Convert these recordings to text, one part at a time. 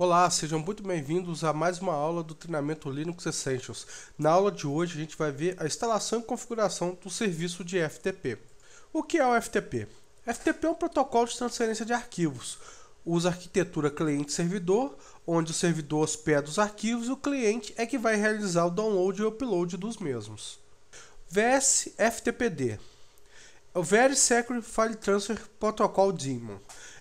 Olá, sejam muito bem-vindos a mais uma aula do treinamento Linux Essentials. Na aula de hoje a gente vai ver a instalação e configuração do serviço de FTP. O que é o FTP? FTP é um protocolo de transferência de arquivos. Usa arquitetura cliente-servidor, onde o servidor hospeda os arquivos e o cliente é que vai realizar o download e o upload dos mesmos. VS FTPD o Very Secure File Transfer Protocol Daemon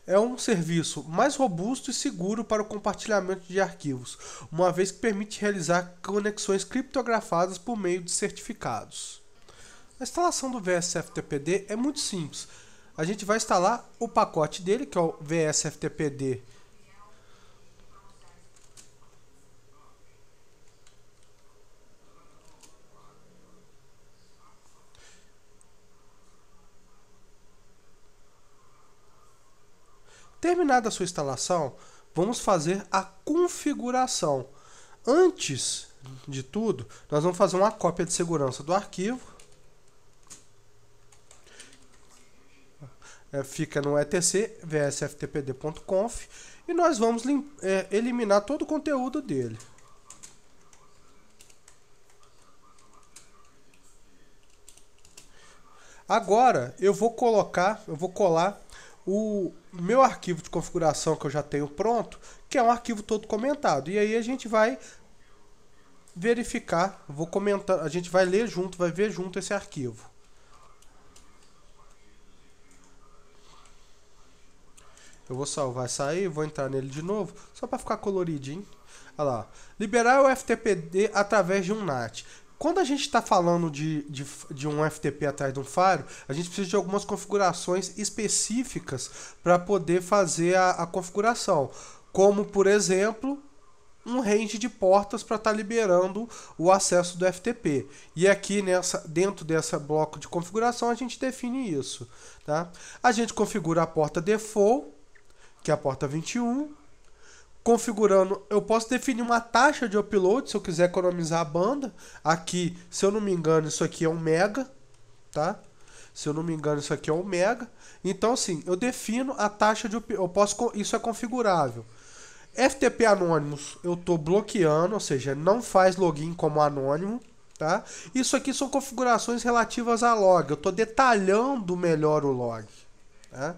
é um serviço mais robusto e seguro para o compartilhamento de arquivos, uma vez que permite realizar conexões criptografadas por meio de certificados. A instalação do VSFTPD é muito simples. A gente vai instalar o pacote dele, que é o VSFTPD Terminada a sua instalação, vamos fazer a configuração. Antes de tudo, nós vamos fazer uma cópia de segurança do arquivo. É, fica no etc vsftpd.conf e nós vamos é, eliminar todo o conteúdo dele. Agora eu vou colocar, eu vou colar o meu arquivo de configuração que eu já tenho pronto, que é um arquivo todo comentado. E aí a gente vai verificar, vou comentar, a gente vai ler junto, vai ver junto esse arquivo. Eu vou salvar sair, vou entrar nele de novo, só para ficar coloridinho. Olha lá. Liberar o FTPD através de um NAT. Quando a gente está falando de, de, de, um FTP atrás de um faro, a gente precisa de algumas configurações específicas para poder fazer a, a, configuração. Como, por exemplo, um range de portas para estar tá liberando o acesso do FTP. E aqui nessa, dentro desse bloco de configuração a gente define isso. Tá? A gente configura a porta default, que é a porta 21, configurando, eu posso definir uma taxa de upload se eu quiser economizar a banda. Aqui, se eu não me engano, isso aqui é um mega, tá? Se eu não me engano, isso aqui é um mega. Então, sim, eu defino a taxa de eu posso isso é configurável. FTP anônimos, eu tô bloqueando, ou seja, não faz login como anônimo, tá? Isso aqui são configurações relativas a log. Eu estou detalhando melhor o log, tá?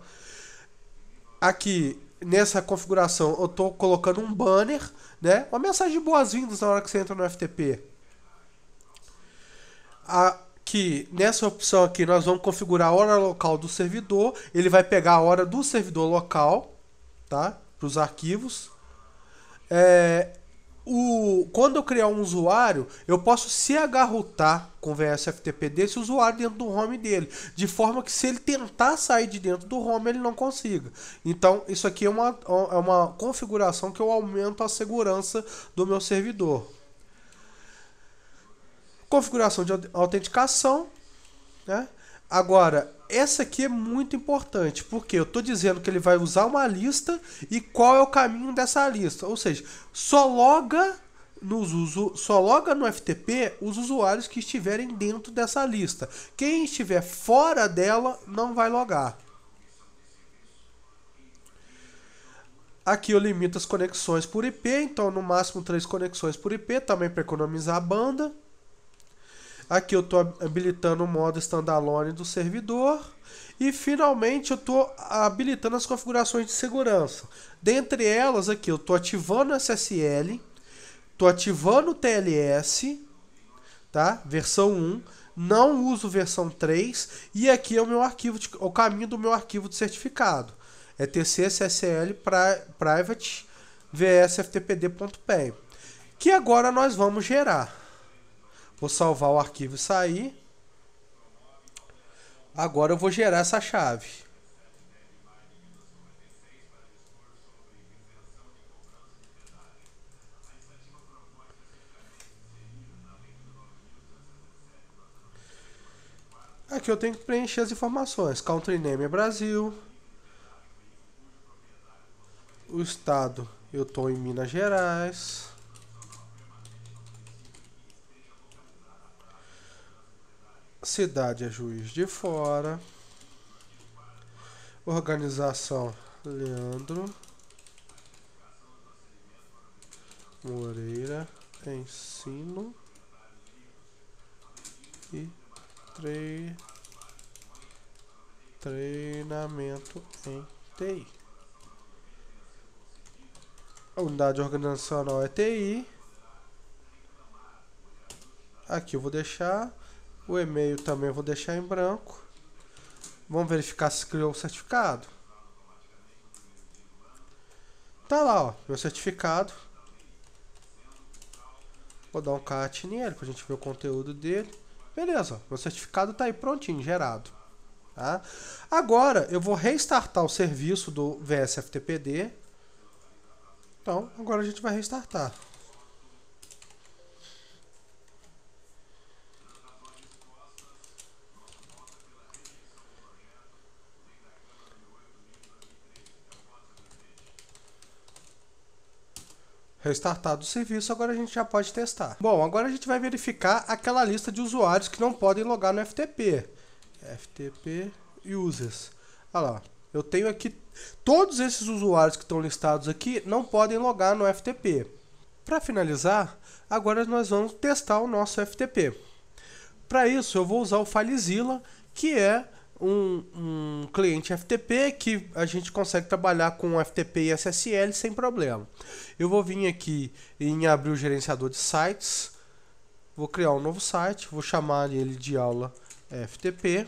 Aqui nessa configuração eu estou colocando um banner, né? Uma mensagem de boas-vindas na hora que você entra no FTP. Aqui, nessa opção aqui, nós vamos configurar a hora local do servidor. Ele vai pegar a hora do servidor local, tá? Para os arquivos. É, o, quando eu criar um usuário, eu posso se agarrotar com VSFTP desse usuário dentro do home dele, de forma que se ele tentar sair de dentro do home, ele não consiga. Então, isso aqui é uma, é uma configuração que eu aumento a segurança do meu servidor. Configuração de autenticação, né? Agora, essa aqui é muito importante, porque eu estou dizendo que ele vai usar uma lista e qual é o caminho dessa lista. Ou seja, só loga nos uso, só loga no FTP os usuários que estiverem dentro dessa lista. Quem estiver fora dela não vai logar. Aqui eu limito as conexões por IP, então no máximo três conexões por IP, também para economizar a banda. Aqui eu estou habilitando o modo standalone do servidor. E finalmente eu estou habilitando as configurações de segurança. Dentre elas aqui eu estou ativando o SSL, estou ativando o TLS, tá? Versão 1, não uso versão 3 e aqui é o meu arquivo, de, é o caminho do meu arquivo de certificado. É tcssl private vsftpd.py, que agora nós vamos gerar. Vou salvar o arquivo e sair. Agora eu vou gerar essa chave. Aqui eu tenho que preencher as informações. Country name é Brasil. O estado eu estou em Minas Gerais. Cidade é Juiz de Fora. Organização Leandro Moreira Ensino e tre... treinamento em TI. A unidade organizacional é TI. Aqui eu vou deixar o e-mail também eu vou deixar em branco. Vamos verificar se criou o certificado. Tá lá, ó, meu certificado. Vou dar um cat nele pra gente ver o conteúdo dele. Beleza, ó, meu certificado tá aí prontinho, gerado. Tá? Agora eu vou restartar o serviço do VSFTPD. Então, agora a gente vai restartar. Restartado o serviço, agora a gente já pode testar. Bom, agora a gente vai verificar aquela lista de usuários que não podem logar no FTP. FTP Users. Olha lá, eu tenho aqui todos esses usuários que estão listados aqui não podem logar no FTP. Para finalizar, agora nós vamos testar o nosso FTP. Para isso, eu vou usar o FileZilla, que é um, um cliente FTP que a gente consegue trabalhar com FTP e SSL sem problema. Eu vou vir aqui em abrir o gerenciador de sites, vou criar um novo site, vou chamar ele de aula FTP.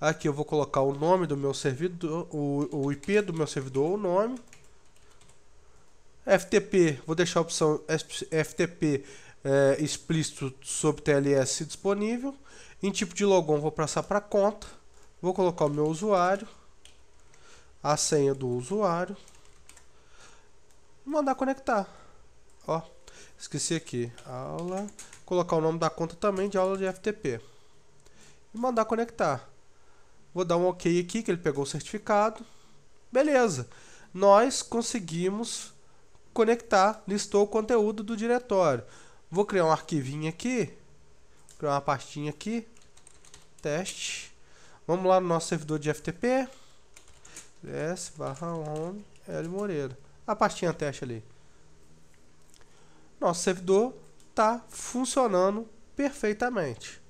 Aqui eu vou colocar o nome do meu servidor, o, o IP do meu servidor, o nome. FTP, vou deixar a opção FTP é, explícito sob TLS disponível. Em tipo de logon vou passar para conta. Vou colocar o meu usuário, a senha do usuário, mandar conectar. Ó, esqueci aqui, aula, colocar o nome da conta também de aula de FTP. E mandar conectar. Vou dar um OK aqui, que ele pegou o certificado. Beleza. Nós conseguimos conectar, listou o conteúdo do diretório. Vou criar um arquivinho aqui, criar uma pastinha aqui, teste. Vamos lá no nosso servidor de FTP. S barra home L Moreira. A pastinha teste ali. Nosso servidor está funcionando perfeitamente.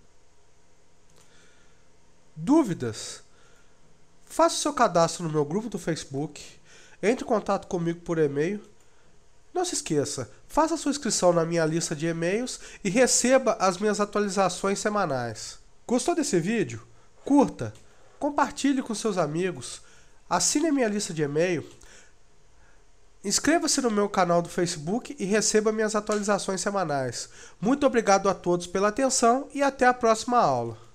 Dúvidas? Faça seu cadastro no meu grupo do Facebook. Entre em contato comigo por e-mail. Não se esqueça, faça sua inscrição na minha lista de e-mails e receba as minhas atualizações semanais. Gostou desse vídeo? Curta, compartilhe com seus amigos, assine a minha lista de e-mail, inscreva-se no meu canal do Facebook e receba minhas atualizações semanais. Muito obrigado a todos pela atenção e até a próxima aula.